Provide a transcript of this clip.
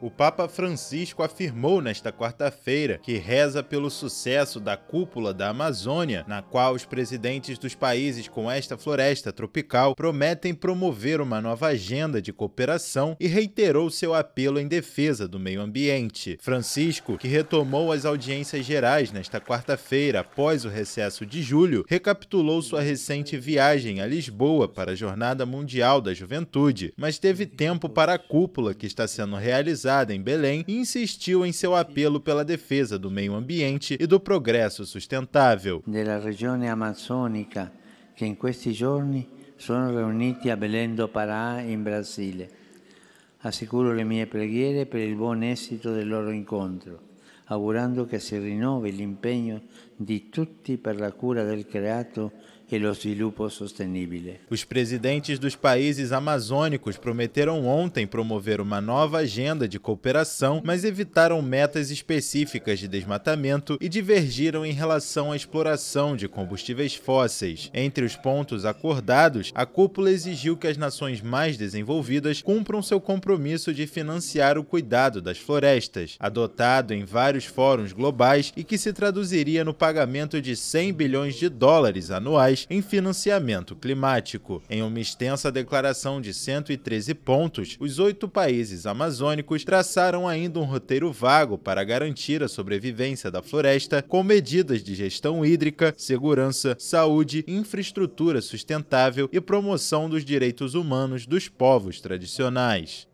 O Papa Francisco afirmou nesta quarta-feira que reza pelo sucesso da cúpula da Amazônia, na qual os presidentes dos países com esta floresta tropical prometem promover uma nova agenda de cooperação e reiterou seu apelo em defesa do meio ambiente. Francisco, que retomou as audiências gerais nesta quarta-feira após o recesso de julho, recapitulou sua recente viagem a Lisboa para a Jornada Mundial da Juventude, mas teve tempo para a cúpula que está sendo realizada realizada em Belém, insistiu em seu apelo pela defesa do meio ambiente e do progresso sustentável. Della regione amazônica, que in questi giorni sono riuniti a Belém do Pará, in Brasile. Assicuro le mie preghiere per il buon esito del loro incontro augurando che si rinnovi l'impegno di tutti per la cura del creato Os presidentes dos países amazônicos prometeram ontem promover uma nova agenda de cooperação, mas evitaram metas específicas de desmatamento e divergiram em relação à exploração de combustíveis fósseis. Entre os pontos acordados, a cúpula exigiu que as nações mais desenvolvidas cumpram seu compromisso de financiar o cuidado das florestas, adotado em vários fóruns globais e que se traduziria no pagamento de 100 bilhões de dólares anuais em financiamento climático. Em uma extensa declaração de 113 pontos, os oito países amazônicos traçaram ainda um roteiro vago para garantir a sobrevivência da floresta com medidas de gestão hídrica, segurança, saúde, infraestrutura sustentável e promoção dos direitos humanos dos povos tradicionais.